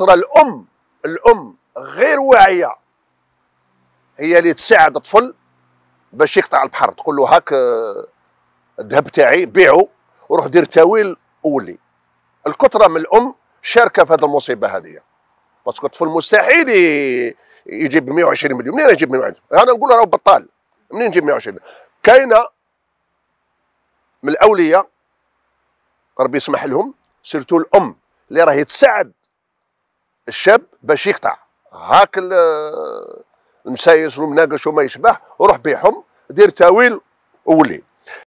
خاطر الام الام غير واعيه هي اللي تساعد الطفل باش يقطع البحر تقول له هاك آه، الذهب تاعي بيعه وروح دير تاويل ولي الكثره من الام شاركه في هذه المصيبه هذه باسكو الطفل مستحيل يجيب 120 مليون منين يجيب 120 انا نقول راه بطال منين نجيب 120 كاينه من الاولياء ربي يسمح لهم سيرتو الام اللي راهي تساعد الشاب باش يقطع هاك المسايس والمناقش وما يشبه روح بيعهم دير تاويل وولي